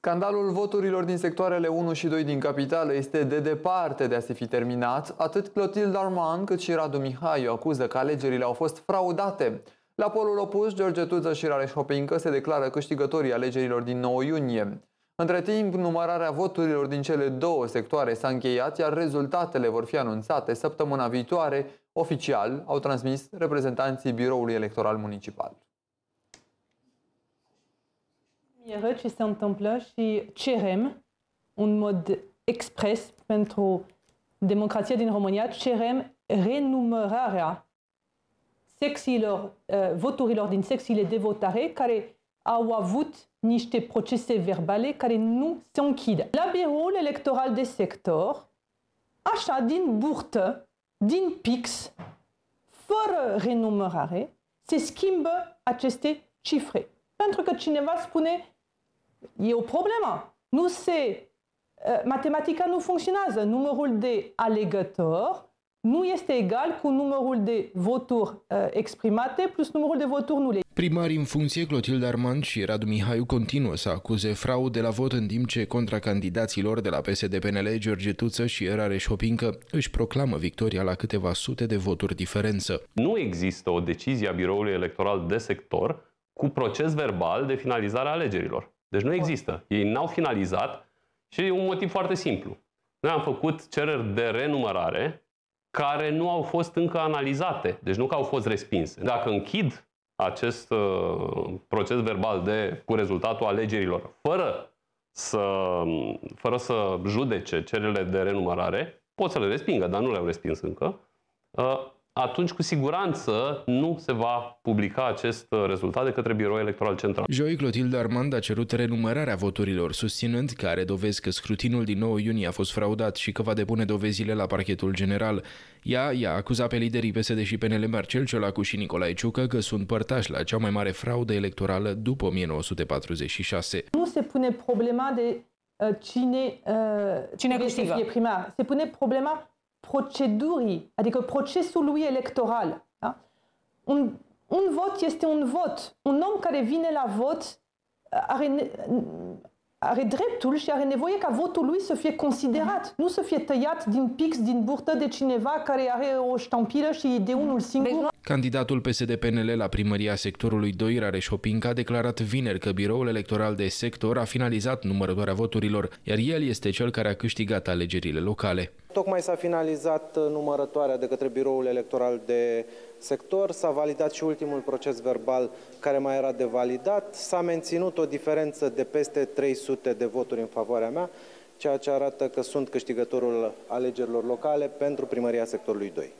Scandalul voturilor din sectoarele 1 și 2 din capitală este de departe de a se fi terminat. Atât Clotilde Arman cât și Radu Mihaiu acuză că alegerile au fost fraudate. La polul opus, George Tuță și Rareș Hopincă se declară câștigătorii alegerilor din 9 iunie. Între timp, numărarea voturilor din cele două sectoare s-a încheiat, iar rezultatele vor fi anunțate săptămâna viitoare, oficial, au transmis reprezentanții Biroului Electoral Municipal. Mieră ce se întâmplă și cerem un mod expres pentru democrația din România, cerem renumărarea sexilor, eh, voturilor din sexile de votare care au avut niște procese verbale care nu se închid. La biroul electoral de sector, așa din burtă, din pix, fără renumărare, se schimbă aceste cifre. Pentru că cineva spune E o problemă. Nu se, Uh, matematica nu funcționează. Numărul de alegători nu este egal cu numărul de voturi uh, exprimate plus numărul de voturi nule. Primarii în funcție Clotilde Armand și Radu Mihaiu continuă să acuze fraude la vot în timp ce contracandidaților de la PSD-PNL George Tuță și Erare Șopincă își proclamă victoria la câteva sute de voturi diferență. Nu există o decizie a biroului electoral de sector cu proces verbal de finalizare a alegerilor. Deci nu există. Ei n-au finalizat și e un motiv foarte simplu. Noi am făcut cereri de renumărare care nu au fost încă analizate, deci nu că au fost respinse. Dacă închid acest uh, proces verbal de, cu rezultatul alegerilor, fără să, fără să judece cererile de renumărare, pot să le respingă, dar nu le-au respins încă, uh, atunci cu siguranță nu se va publica acest uh, rezultat de către Biroul Electoral Central. Joi, Clotilde Armand a cerut renumărarea voturilor, susținând că are dovezi că scrutinul din 9 iunie a fost fraudat și că va depune dovezile la parchetul general. Ea i-a acuzat pe liderii PSD și PNL Marcel Ciolacu și Nicolae Ciucă că sunt părtași la cea mai mare fraudă electorală după 1946. Nu se pune problema de uh, cine, uh, cine câștigă. fie primar. Se pune problema Proceduri, adică procesului electoral. Da? Un, un vot este un vot. Un om care vine la vot uh, are, uh, are dreptul și are nevoie ca votul lui să fie considerat, nu să fie tăiat din pix, din burtă de cineva care are o ștampilă și de unul singur. Deci Candidatul PSD-PNL la primăria sectorului 2, Rareș Hopinca, a declarat vineri că biroul electoral de sector a finalizat numărătoarea voturilor, iar el este cel care a câștigat alegerile locale. Tocmai s-a finalizat uh, numărătoarea de către biroul electoral de sector, s-a validat și ultimul proces verbal care mai era de validat, s-a menținut o diferență de peste 300 de voturi în favoarea mea, ceea ce arată că sunt câștigătorul alegerilor locale pentru primăria sectorului 2.